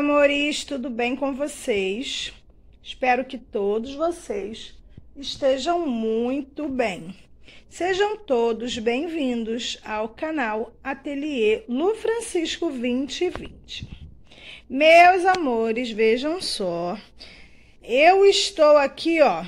amores, tudo bem com vocês? Espero que todos vocês estejam muito bem. Sejam todos bem-vindos ao canal Ateliê Lu Francisco 2020. Meus amores, vejam só. Eu estou aqui, ó,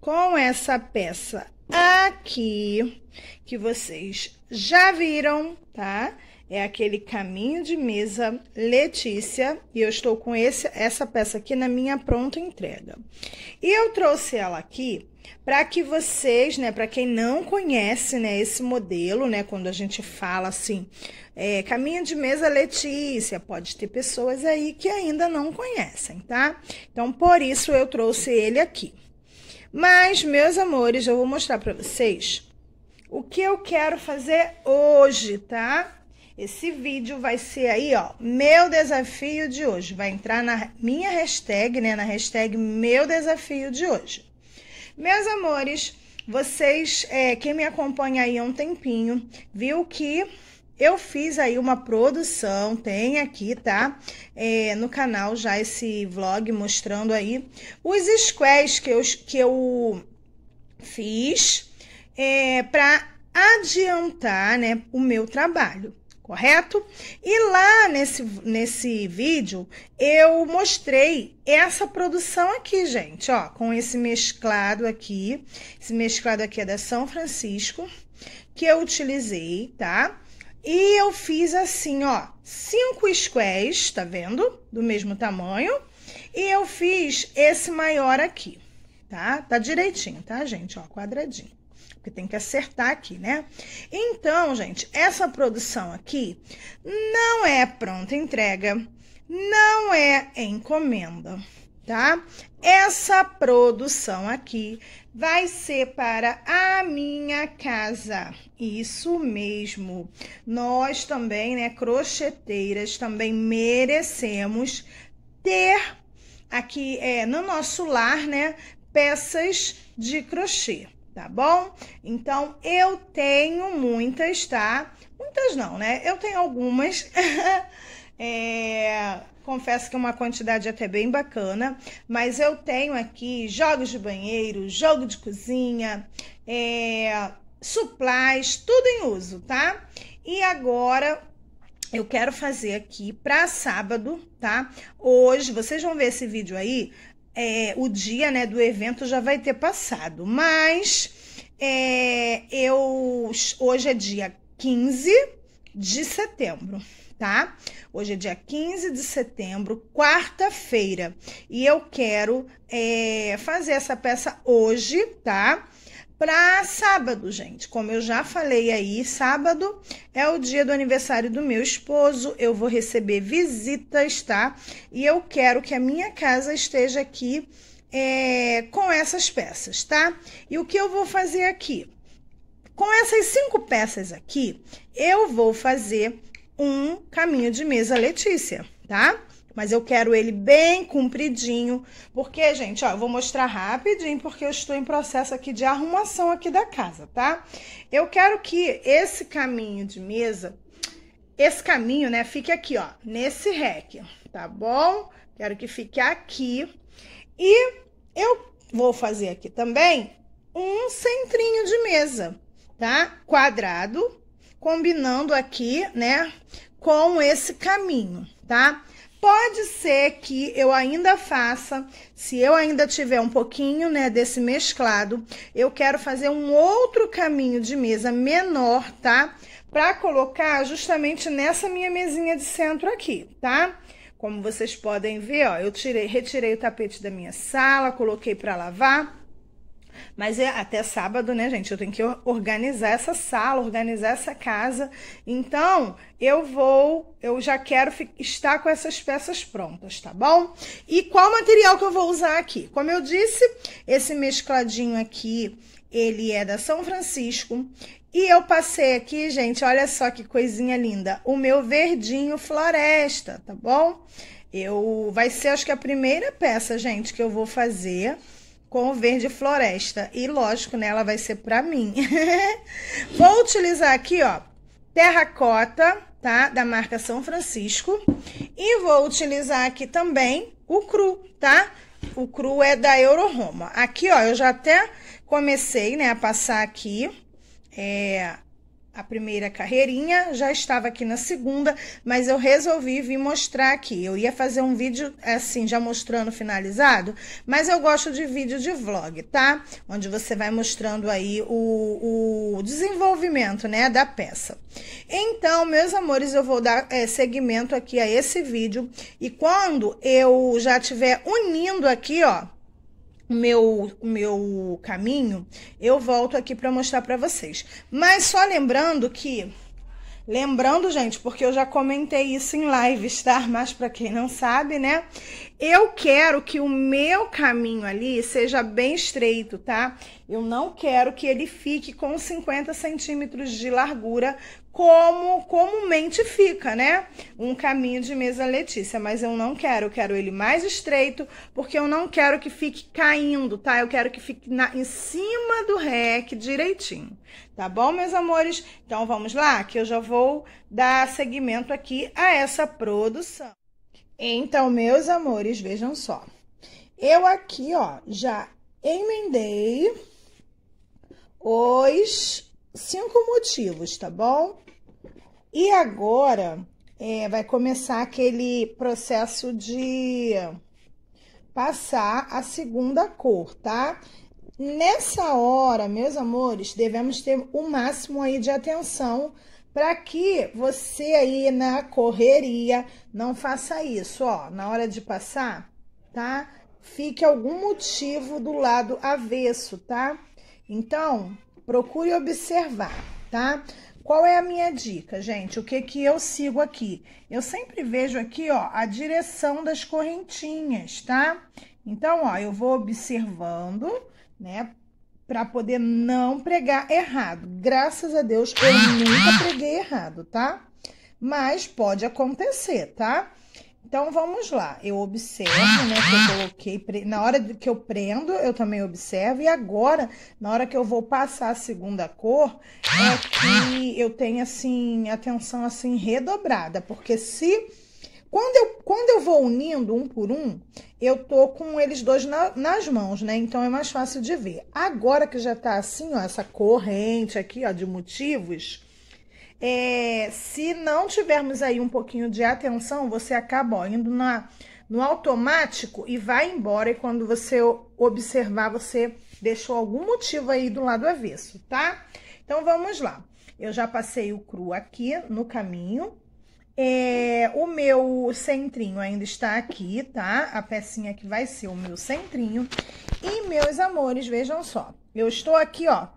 com essa peça aqui que vocês já viram, tá? Tá? é aquele caminho de mesa Letícia, e eu estou com esse, essa peça aqui na minha pronta entrega. E eu trouxe ela aqui para que vocês, né, para quem não conhece, né, esse modelo, né, quando a gente fala assim, é, caminho de mesa Letícia, pode ter pessoas aí que ainda não conhecem, tá? Então, por isso eu trouxe ele aqui. Mas, meus amores, eu vou mostrar para vocês o que eu quero fazer hoje, tá? Esse vídeo vai ser aí, ó, meu desafio de hoje. Vai entrar na minha hashtag, né? Na hashtag meu desafio de hoje. Meus amores, vocês, é, quem me acompanha aí há um tempinho, viu que eu fiz aí uma produção, tem aqui, tá? É, no canal já esse vlog mostrando aí os squares que eu, que eu fiz é, para adiantar né, o meu trabalho correto? E lá nesse, nesse vídeo eu mostrei essa produção aqui, gente, ó, com esse mesclado aqui. Esse mesclado aqui é da São Francisco, que eu utilizei, tá? E eu fiz assim, ó, cinco squares, tá vendo? Do mesmo tamanho. E eu fiz esse maior aqui, tá? Tá direitinho, tá, gente? Ó, quadradinho porque tem que acertar aqui, né? Então, gente, essa produção aqui não é pronta entrega, não é encomenda, tá? Essa produção aqui vai ser para a minha casa. Isso mesmo. Nós também, né, crocheteiras, também merecemos ter aqui é, no nosso lar, né, peças de crochê tá bom? Então, eu tenho muitas, tá? Muitas não, né? Eu tenho algumas. é, confesso que uma quantidade até bem bacana, mas eu tenho aqui jogos de banheiro, jogo de cozinha, é, supplies, tudo em uso, tá? E agora eu quero fazer aqui para sábado, tá? Hoje, vocês vão ver esse vídeo aí é, o dia né, do evento já vai ter passado. Mas é, eu hoje é dia 15 de setembro, tá? Hoje é dia 15 de setembro, quarta-feira. E eu quero é, fazer essa peça hoje, tá? para sábado, gente. Como eu já falei aí, sábado é o dia do aniversário do meu esposo. Eu vou receber visitas, tá? E eu quero que a minha casa esteja aqui é, com essas peças, tá? E o que eu vou fazer aqui? Com essas cinco peças aqui, eu vou fazer um caminho de mesa Letícia, tá? Mas eu quero ele bem compridinho, porque, gente, ó, eu vou mostrar rapidinho, porque eu estou em processo aqui de arrumação aqui da casa, tá? Eu quero que esse caminho de mesa, esse caminho, né, fique aqui, ó, nesse rec, tá bom? Quero que fique aqui. E eu vou fazer aqui também um centrinho de mesa, tá? Quadrado, combinando aqui, né, com esse caminho, tá? Pode ser que eu ainda faça, se eu ainda tiver um pouquinho, né, desse mesclado, eu quero fazer um outro caminho de mesa menor, tá? Para colocar justamente nessa minha mesinha de centro aqui, tá? Como vocês podem ver, ó, eu tirei, retirei o tapete da minha sala, coloquei para lavar. Mas é até sábado, né, gente? Eu tenho que organizar essa sala, organizar essa casa. Então, eu vou, eu já quero estar com essas peças prontas, tá bom? E qual material que eu vou usar aqui? Como eu disse, esse mescladinho aqui, ele é da São Francisco. E eu passei aqui, gente, olha só que coisinha linda. O meu verdinho floresta, tá bom? Eu vai ser acho que a primeira peça, gente, que eu vou fazer com o verde floresta. E lógico, né, ela vai ser para mim. Vou utilizar aqui, ó, terracota, tá? Da marca São Francisco. E vou utilizar aqui também o cru, tá? O cru é da Euro Roma. Aqui, ó, eu já até comecei, né, a passar aqui é, a primeira carreirinha, já estava aqui na segunda, mas eu resolvi vir mostrar aqui. Eu ia fazer um vídeo assim, já mostrando finalizado, mas eu gosto de vídeo de vlog, tá? Onde você vai mostrando aí o, o desenvolvimento, né, da peça. Então, meus amores, eu vou dar é, seguimento aqui a esse vídeo e quando eu já tiver unindo aqui, ó, o meu, meu caminho, eu volto aqui para mostrar para vocês. Mas só lembrando que Lembrando, gente, porque eu já comentei isso em live tá? Mas para quem não sabe, né? Eu quero que o meu caminho ali seja bem estreito, tá? Eu não quero que ele fique com 50 centímetros de largura, como comumente fica, né? Um caminho de mesa Letícia, mas eu não quero, eu quero ele mais estreito, porque eu não quero que fique caindo, tá? Eu quero que fique na, em cima do rec direitinho, tá bom, meus amores? Então vamos lá, que eu já vou dar seguimento aqui a essa produção. Então, meus amores, vejam só. Eu aqui, ó, já emendei os cinco motivos, tá bom? E agora é, vai começar aquele processo de passar a segunda cor, tá? Nessa hora, meus amores, devemos ter o máximo aí de atenção para que você aí na correria não faça isso, ó, na hora de passar, tá? Fique algum motivo do lado avesso, tá? Então, procure observar, tá? Qual é a minha dica, gente? O que que eu sigo aqui? Eu sempre vejo aqui, ó, a direção das correntinhas, tá? Então, ó, eu vou observando, né? para poder não pregar errado. Graças a Deus eu nunca preguei errado, tá? Mas pode acontecer, tá? Então vamos lá. Eu observo, né, que eu coloquei pre... na hora que eu prendo, eu também observo e agora, na hora que eu vou passar a segunda cor, é que eu tenho assim atenção assim redobrada, porque se quando eu, quando eu vou unindo um por um, eu tô com eles dois na, nas mãos, né? Então é mais fácil de ver. Agora que já tá assim, ó, essa corrente aqui, ó, de motivos, é, se não tivermos aí um pouquinho de atenção, você acaba ó, indo na, no automático e vai embora. E quando você observar, você deixou algum motivo aí do lado avesso, tá? Então vamos lá. Eu já passei o cru aqui no caminho é, o meu centrinho ainda está aqui, tá? A pecinha que vai ser o meu centrinho. E, meus amores, vejam só. Eu estou aqui, ó,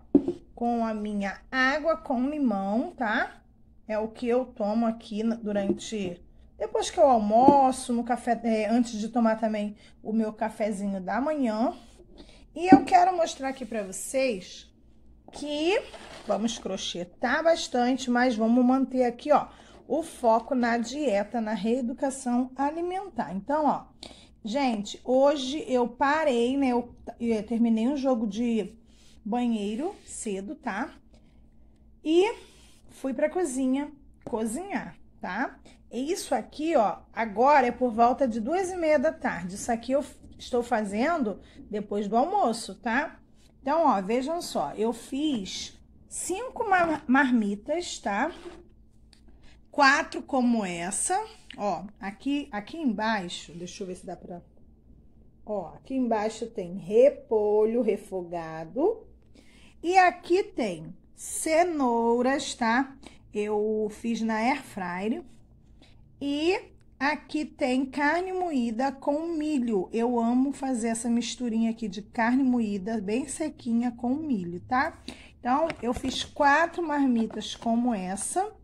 com a minha água com limão, tá? É o que eu tomo aqui durante... Depois que eu almoço, no café, é, antes de tomar também o meu cafezinho da manhã. E eu quero mostrar aqui pra vocês que... Vamos crochetar bastante, mas vamos manter aqui, ó o foco na dieta, na reeducação alimentar. Então, ó, gente, hoje eu parei, né? Eu, eu terminei um jogo de banheiro cedo, tá? E fui pra cozinha cozinhar, tá? E isso aqui, ó, agora é por volta de duas e meia da tarde. Isso aqui eu estou fazendo depois do almoço, tá? Então, ó, vejam só, eu fiz cinco marmitas, tá? quatro como essa, ó, aqui, aqui embaixo, deixa eu ver se dá pra... Ó, aqui embaixo tem repolho refogado e aqui tem cenouras, tá? Eu fiz na air fryer e aqui tem carne moída com milho. Eu amo fazer essa misturinha aqui de carne moída bem sequinha com milho, tá? Então, eu fiz quatro marmitas como essa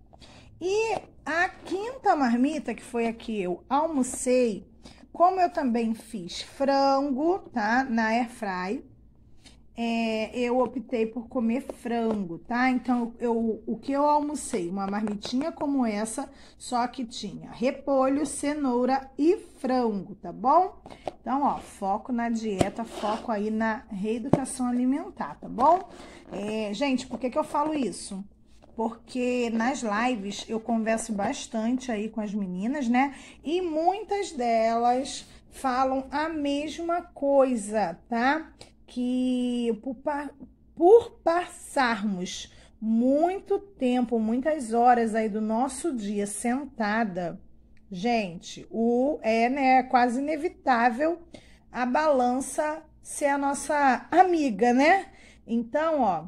e a quinta marmita, que foi a que eu almocei, como eu também fiz frango, tá? Na airfry, é, eu optei por comer frango, tá? Então, eu, o que eu almocei? Uma marmitinha como essa, só que tinha repolho, cenoura e frango, tá bom? Então, ó, foco na dieta, foco aí na reeducação alimentar, tá bom? É, gente, por que que eu falo isso? porque nas lives eu converso bastante aí com as meninas, né? E muitas delas falam a mesma coisa, tá? Que por, por passarmos muito tempo, muitas horas aí do nosso dia sentada, gente, o é, né, quase inevitável a balança ser a nossa amiga, né? Então, ó,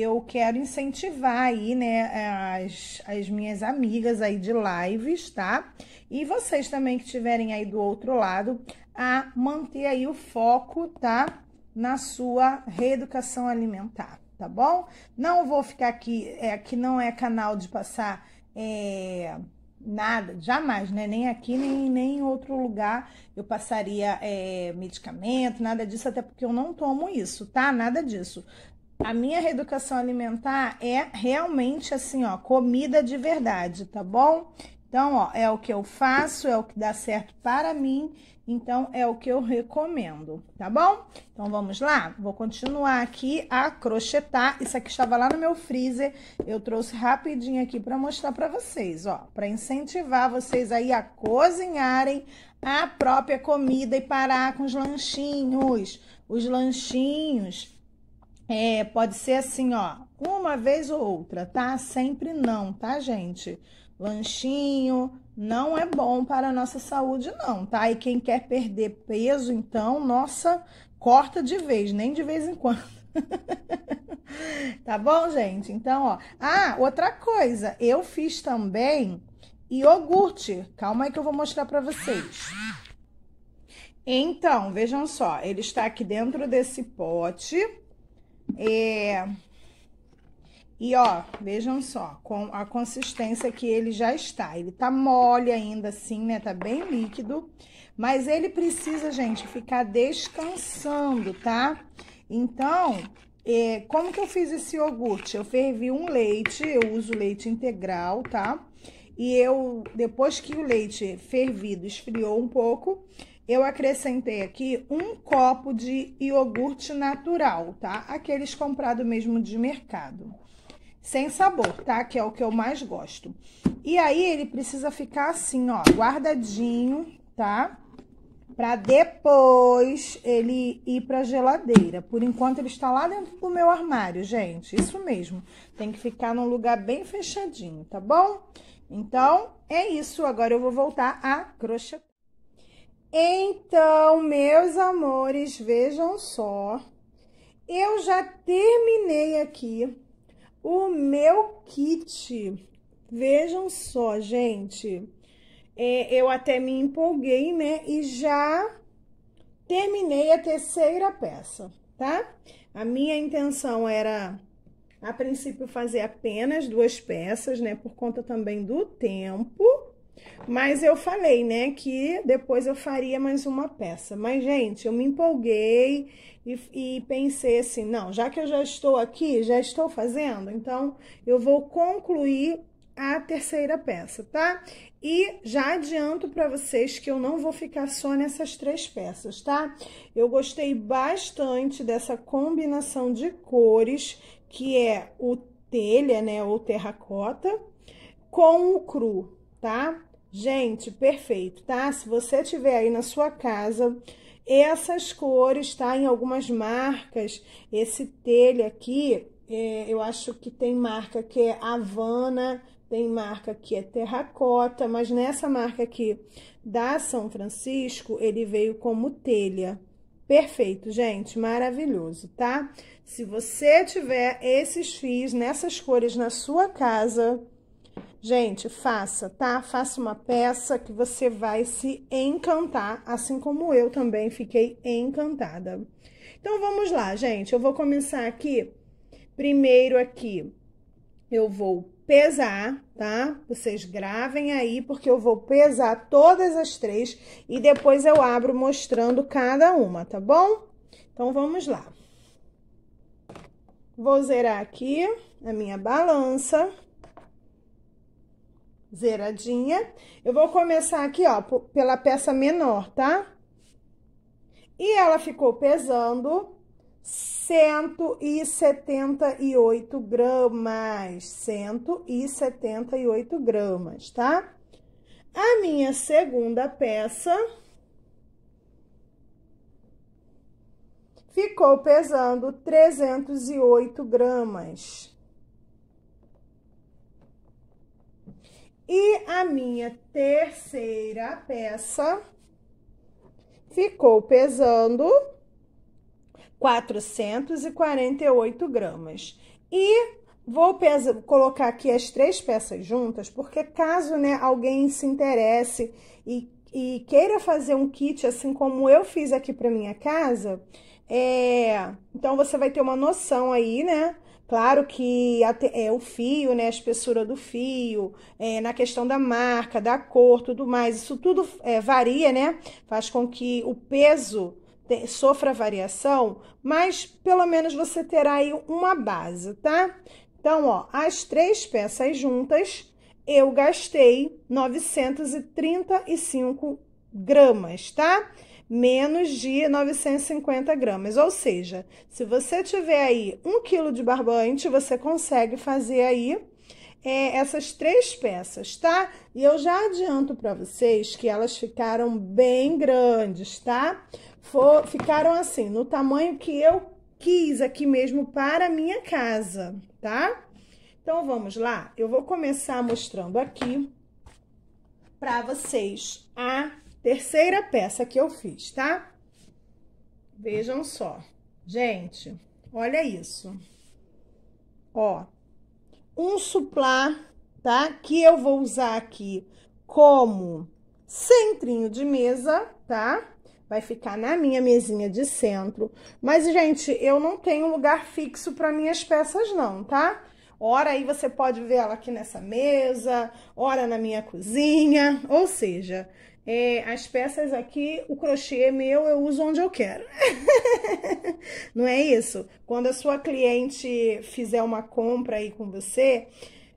eu quero incentivar aí, né, as, as minhas amigas aí de lives, tá? E vocês também que estiverem aí do outro lado a manter aí o foco, tá? Na sua reeducação alimentar, tá bom? Não vou ficar aqui, é, aqui não é canal de passar é, nada, jamais, né? Nem aqui, nem, nem em outro lugar eu passaria é, medicamento, nada disso, até porque eu não tomo isso, tá? Nada disso. A minha reeducação alimentar é realmente assim, ó, comida de verdade, tá bom? Então, ó, é o que eu faço, é o que dá certo para mim, então é o que eu recomendo, tá bom? Então vamos lá, vou continuar aqui a crochetar. Isso aqui estava lá no meu freezer, eu trouxe rapidinho aqui para mostrar para vocês, ó, para incentivar vocês aí a cozinharem a própria comida e parar com os lanchinhos. Os lanchinhos é, pode ser assim, ó, uma vez ou outra, tá? Sempre não, tá, gente? Lanchinho não é bom para a nossa saúde, não, tá? E quem quer perder peso, então, nossa, corta de vez, nem de vez em quando. tá bom, gente? Então, ó. Ah, outra coisa, eu fiz também iogurte. Calma aí que eu vou mostrar para vocês. Então, vejam só, ele está aqui dentro desse pote é... E ó, vejam só, com a consistência que ele já está. Ele tá mole ainda assim, né? Tá bem líquido, mas ele precisa, gente, ficar descansando, tá? Então, é, como que eu fiz esse iogurte? Eu fervi um leite, eu uso leite integral, tá? E eu, depois que o leite fervido esfriou um pouco, eu acrescentei aqui um copo de iogurte natural, tá? Aqueles comprados mesmo de mercado. Sem sabor, tá? Que é o que eu mais gosto. E aí, ele precisa ficar assim, ó, guardadinho, tá? Pra depois ele ir pra geladeira. Por enquanto, ele está lá dentro do meu armário, gente. Isso mesmo. Tem que ficar num lugar bem fechadinho, tá bom? Então, é isso. Agora eu vou voltar a crochetar. Então, meus amores, vejam só, eu já terminei aqui o meu kit. Vejam só, gente, é, eu até me empolguei, né? E já terminei a terceira peça, tá? A minha intenção era, a princípio, fazer apenas duas peças, né? Por conta também do tempo mas eu falei, né, que depois eu faria mais uma peça. Mas, gente, eu me empolguei e, e, pensei assim: não, já que eu já estou aqui, já estou fazendo, então eu vou concluir a terceira peça, tá? E já adianto para vocês que eu não vou ficar só nessas três peças, tá? Eu gostei bastante dessa combinação de cores, que é o telha, né, ou terracota, com o cru, tá? Gente, perfeito, tá? Se você tiver aí na sua casa essas cores, tá? Em algumas marcas, esse telho aqui, é, eu acho que tem marca que é Havana, tem marca que é terracota, mas nessa marca aqui da São Francisco, ele veio como telha. Perfeito, gente, maravilhoso, tá? Se você tiver esses fios nessas cores na sua casa, Gente, faça, tá? Faça uma peça que você vai se encantar, assim como eu também fiquei encantada. Então, vamos lá, gente. Eu vou começar aqui. Primeiro aqui, eu vou pesar, tá? Vocês gravem aí, porque eu vou pesar todas as três e depois eu abro mostrando cada uma, tá bom? Então, vamos lá. Vou zerar aqui a minha balança zeradinha. Eu vou começar aqui, ó, pela peça menor, tá? E ela ficou pesando 178 gramas, 178 gramas, tá? A minha segunda peça ficou pesando 308 gramas. E a minha terceira peça ficou pesando 448 gramas. E vou pesar, colocar aqui as três peças juntas, porque caso né, alguém se interesse e, e queira fazer um kit assim como eu fiz aqui para minha casa, é, então você vai ter uma noção aí, né? Claro que é, o fio, né, a espessura do fio, é, na questão da marca, da cor, tudo mais, isso tudo é, varia, né? Faz com que o peso te, sofra variação, mas pelo menos você terá aí uma base, tá? Então, ó, as três peças juntas, eu gastei 935 gramas, tá? menos de 950 gramas. Ou seja, se você tiver aí um quilo de barbante, você consegue fazer aí é, essas três peças, tá? E eu já adianto para vocês que elas ficaram bem grandes, tá? For, ficaram assim, no tamanho que eu quis aqui mesmo para minha casa, tá? Então, vamos lá? Eu vou começar mostrando aqui para vocês a Terceira peça que eu fiz, tá? Vejam só. Gente, olha isso. Ó, um suplá, tá? Que eu vou usar aqui como centrinho de mesa, tá? Vai ficar na minha mesinha de centro. Mas, gente, eu não tenho lugar fixo para minhas peças não, tá? Ora aí você pode ver ela aqui nessa mesa, ora na minha cozinha, ou seja, é, as peças aqui, o crochê meu eu uso onde eu quero. Não é isso? Quando a sua cliente fizer uma compra aí com você,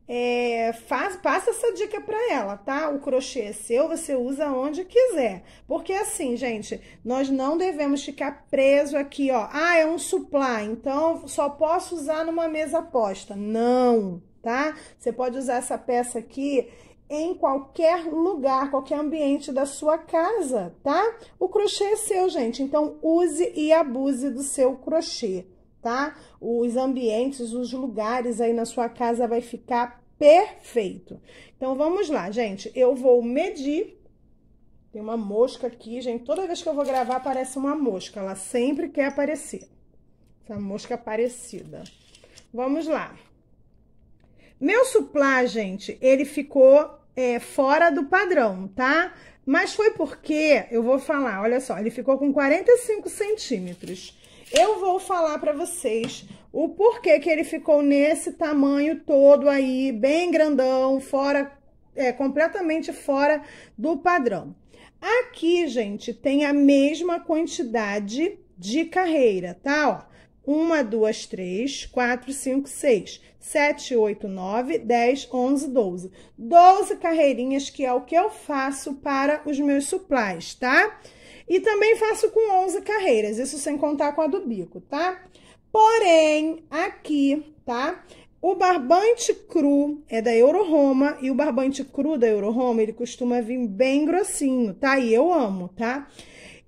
é, faz, passa essa dica para ela, tá? O crochê é seu, você usa onde quiser. Porque assim, gente, nós não devemos ficar preso aqui, ó. Ah, é um suplá, então só posso usar numa mesa posta. Não, tá? Você pode usar essa peça aqui em qualquer lugar, qualquer ambiente da sua casa, tá? O crochê é seu, gente, então use e abuse do seu crochê, tá? Os ambientes, os lugares aí na sua casa vai ficar perfeito. Então vamos lá, gente, eu vou medir. Tem uma mosca aqui, gente, toda vez que eu vou gravar aparece uma mosca, ela sempre quer aparecer. Essa mosca aparecida. Vamos lá. Meu suplá, gente, ele ficou é, fora do padrão, tá? Mas foi porque, eu vou falar, olha só, ele ficou com 45 centímetros. Eu vou falar para vocês o porquê que ele ficou nesse tamanho todo aí, bem grandão, fora, é, completamente fora do padrão. Aqui, gente, tem a mesma quantidade de carreira, tá? Ó, 1, 2, 3, 4, 5, 6, 7, 8, 9, 10, 11, 12. 12 carreirinhas, que é o que eu faço para os meus supplies, tá? E também faço com 11 carreiras, isso sem contar com a do bico, tá? Porém, aqui, tá? O barbante cru é da Euroroma e o barbante cru da Euroroma, ele costuma vir bem grossinho, tá? E eu amo, tá? Tá?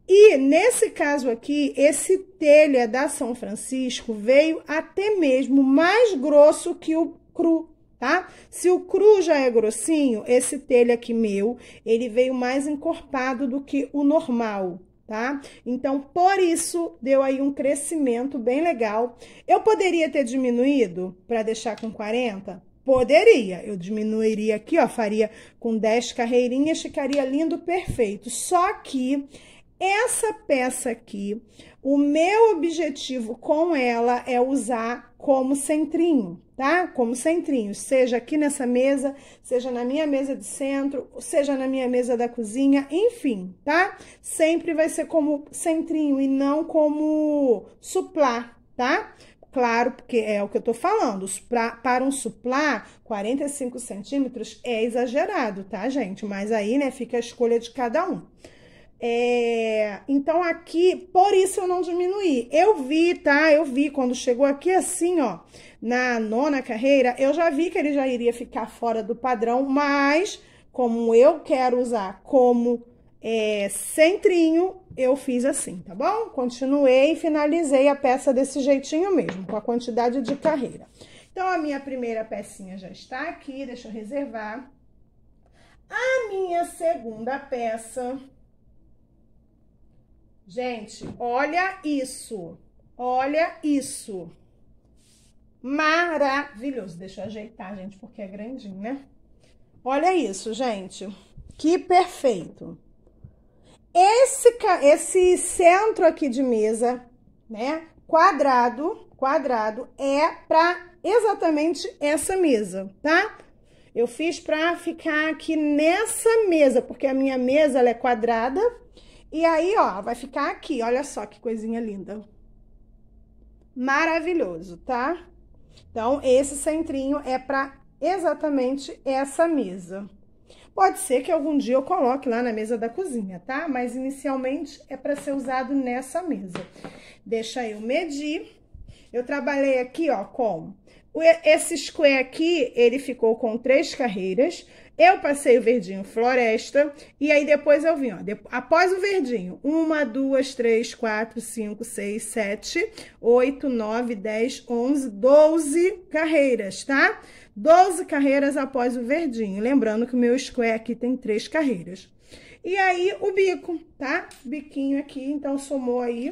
E nesse caso aqui, esse telha da São Francisco veio até mesmo mais grosso que o cru, tá? Se o cru já é grossinho, esse telha aqui meu, ele veio mais encorpado do que o normal, tá? Então, por isso, deu aí um crescimento bem legal. Eu poderia ter diminuído para deixar com 40? Poderia, eu diminuiria aqui, ó, faria com 10 carreirinhas, ficaria lindo, perfeito. Só que essa peça aqui, o meu objetivo com ela é usar como centrinho, tá? Como centrinho, seja aqui nessa mesa, seja na minha mesa de centro, seja na minha mesa da cozinha, enfim, tá? Sempre vai ser como centrinho e não como suplá, tá? Claro, porque é o que eu tô falando, pra, para um suplá, 45 centímetros é exagerado, tá, gente? Mas aí, né, fica a escolha de cada um. É, então aqui, por isso eu não diminuí. Eu vi, tá? Eu vi quando chegou aqui assim, ó, na nona carreira, eu já vi que ele já iria ficar fora do padrão, mas como eu quero usar como é, centrinho, eu fiz assim, tá bom? Continuei e finalizei a peça desse jeitinho mesmo, com a quantidade de carreira. Então, a minha primeira pecinha já está aqui, deixa eu reservar. A minha segunda peça Gente, olha isso. Olha isso. Maravilhoso. Deixa eu ajeitar, gente, porque é grandinho, né? Olha isso, gente. Que perfeito. Esse, esse centro aqui de mesa, né? Quadrado, quadrado, é para exatamente essa mesa, tá? Eu fiz para ficar aqui nessa mesa, porque a minha mesa ela é quadrada e aí, ó, vai ficar aqui, olha só que coisinha linda. Maravilhoso, tá? Então, esse centrinho é para exatamente essa mesa. Pode ser que algum dia eu coloque lá na mesa da cozinha, tá? Mas inicialmente é para ser usado nessa mesa. Deixa eu medir. Eu trabalhei aqui, ó, com esse square aqui, ele ficou com três carreiras. Eu passei o verdinho floresta e aí depois eu vim, ó, depois, após o verdinho, uma, duas, três, quatro, cinco, seis, sete, oito, nove, dez, onze, doze carreiras, tá? Doze carreiras após o verdinho. Lembrando que o meu square aqui tem três carreiras. E aí o bico, tá? Biquinho aqui, então somou aí,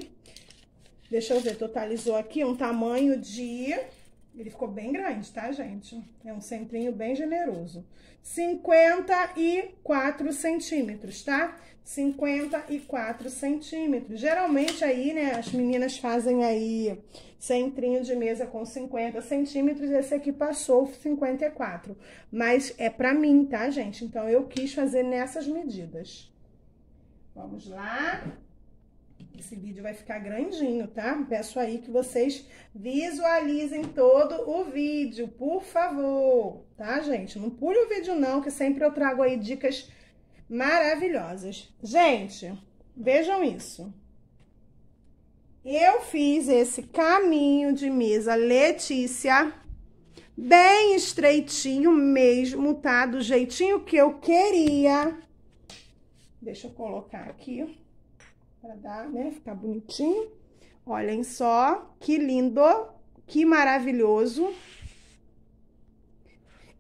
deixa eu ver, totalizou aqui um tamanho de ele ficou bem grande, tá, gente? É um centrinho bem generoso. 54 centímetros, tá? 54 centímetros. Geralmente aí, né, as meninas fazem aí centrinho de mesa com 50 centímetros. Esse aqui passou 54. Mas é pra mim, tá, gente? Então, eu quis fazer nessas medidas. Vamos lá. Esse vídeo vai ficar grandinho, tá? Peço aí que vocês visualizem todo o vídeo, por favor, tá, gente? Não pule o vídeo não, que sempre eu trago aí dicas maravilhosas. Gente, vejam isso. Eu fiz esse caminho de mesa Letícia bem estreitinho mesmo, tá? Do jeitinho que eu queria. Deixa eu colocar aqui para dar, né? Ficar bonitinho. Olhem só, que lindo, que maravilhoso.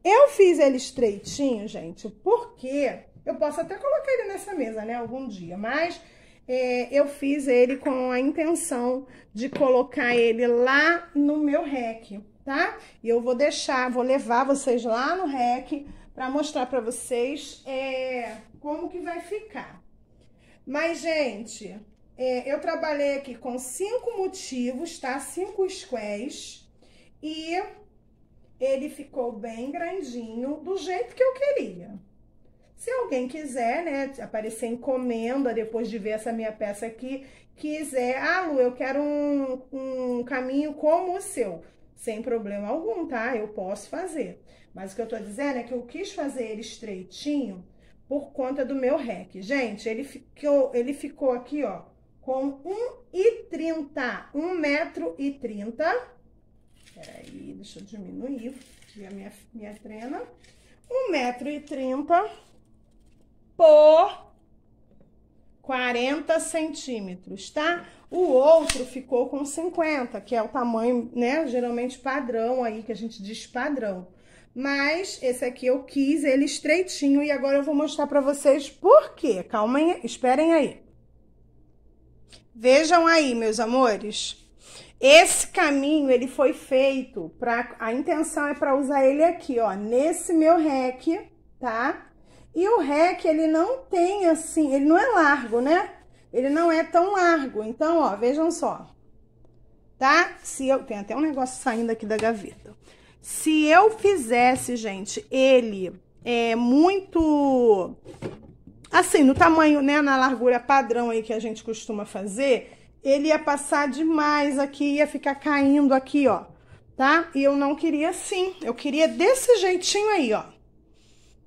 Eu fiz ele estreitinho, gente, porque eu posso até colocar ele nessa mesa, né, algum dia, mas é, eu fiz ele com a intenção de colocar ele lá no meu rec, tá? E eu vou deixar, vou levar vocês lá no rec para mostrar para vocês é, como que vai ficar. Mas, gente, é, eu trabalhei aqui com cinco motivos, tá? Cinco squares. E ele ficou bem grandinho, do jeito que eu queria. Se alguém quiser, né, aparecer encomenda depois de ver essa minha peça aqui, quiser, ah, Lu, eu quero um, um caminho como o seu, sem problema algum, tá? Eu posso fazer. Mas o que eu tô dizendo é que eu quis fazer ele estreitinho por conta do meu REC. Gente, ele ficou, ele ficou aqui, ó, com 1,30, 1 metro e Peraí, deixa eu diminuir aqui a minha, minha trena. 1 metro e por 40 centímetros, tá? O outro ficou com 50, que é o tamanho, né, geralmente padrão aí, que a gente diz padrão. Mas esse aqui eu quis ele estreitinho e agora eu vou mostrar pra vocês por quê. Calma aí, esperem aí. Vejam aí, meus amores. Esse caminho, ele foi feito pra... A intenção é pra usar ele aqui, ó, nesse meu rec, tá? E o rec, ele não tem assim, ele não é largo, né? Ele não é tão largo. Então, ó, vejam só. Tá? Se eu... Tem até um negócio saindo aqui da gaveta. Se eu fizesse, gente, ele é muito assim, no tamanho, né, na largura padrão aí que a gente costuma fazer, ele ia passar demais aqui, ia ficar caindo aqui, ó, tá? E eu não queria assim, eu queria desse jeitinho aí, ó.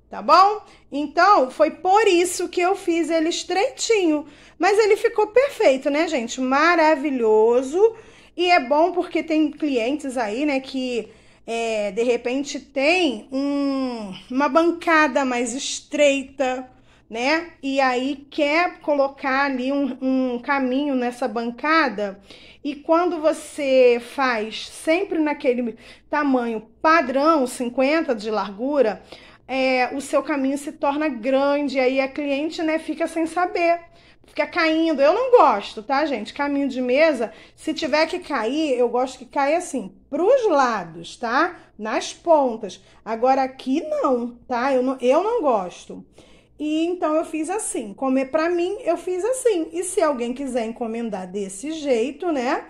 Tá bom? Então, foi por isso que eu fiz ele estreitinho. Mas ele ficou perfeito, né, gente? Maravilhoso. E é bom porque tem clientes aí, né, que é, de repente tem um, uma bancada mais estreita, né? E aí quer colocar ali um, um caminho nessa bancada. E quando você faz sempre naquele tamanho padrão, 50 de largura, é, o seu caminho se torna grande, aí a cliente né, fica sem saber fica caindo. Eu não gosto, tá, gente? Caminho de mesa, se tiver que cair, eu gosto que caia assim, pros lados, tá? Nas pontas. Agora aqui não, tá? Eu não, eu não gosto. E então eu fiz assim, comer para mim, eu fiz assim. E se alguém quiser encomendar desse jeito, né?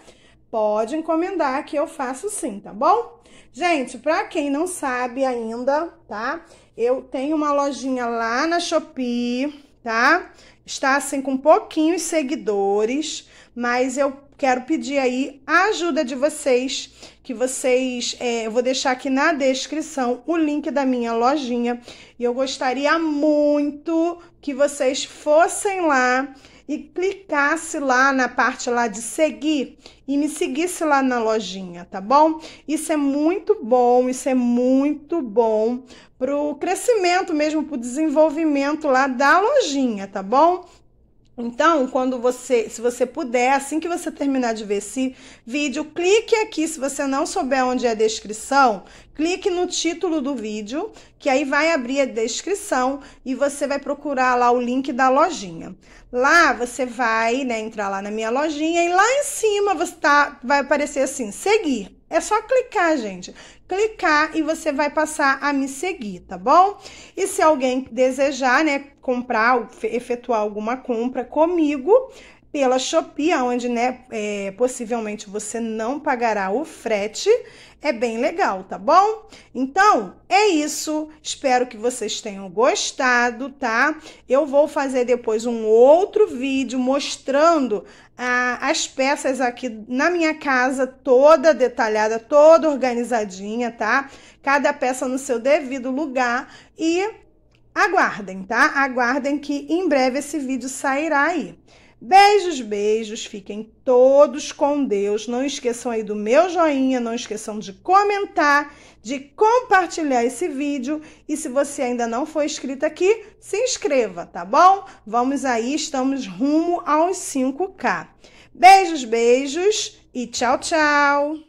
Pode encomendar que eu faço sim, tá bom? Gente, para quem não sabe ainda, tá? Eu tenho uma lojinha lá na Shopee, tá? está assim com pouquinhos seguidores, mas eu quero pedir aí a ajuda de vocês, que vocês, é, eu vou deixar aqui na descrição o link da minha lojinha e eu gostaria muito que vocês fossem lá e clicasse lá na parte lá de seguir e me seguisse lá na lojinha, tá bom? Isso é muito bom, isso é muito bom pro crescimento mesmo, pro desenvolvimento lá da lojinha, tá bom? Então, quando você, se você puder, assim que você terminar de ver esse vídeo, clique aqui, se você não souber onde é a descrição, clique no título do vídeo, que aí vai abrir a descrição e você vai procurar lá o link da lojinha. Lá você vai, né, entrar lá na minha lojinha e lá em cima você tá, vai aparecer assim, seguir. É só clicar, gente clicar e você vai passar a me seguir, tá bom? E se alguém desejar, né, comprar, efetuar alguma compra comigo pela Shopee, onde, né, é, possivelmente você não pagará o frete, é bem legal, tá bom? Então, é isso. Espero que vocês tenham gostado, tá? Eu vou fazer depois um outro vídeo mostrando ah, as peças aqui na minha casa, toda detalhada, toda organizadinha, tá? Cada peça no seu devido lugar e aguardem, tá? Aguardem que em breve esse vídeo sairá aí. Beijos, beijos, fiquem todos com Deus. Não esqueçam aí do meu joinha, não esqueçam de comentar, de compartilhar esse vídeo e se você ainda não foi inscrito aqui, se inscreva, tá bom? Vamos aí, estamos rumo aos 5K. Beijos, beijos e tchau, tchau!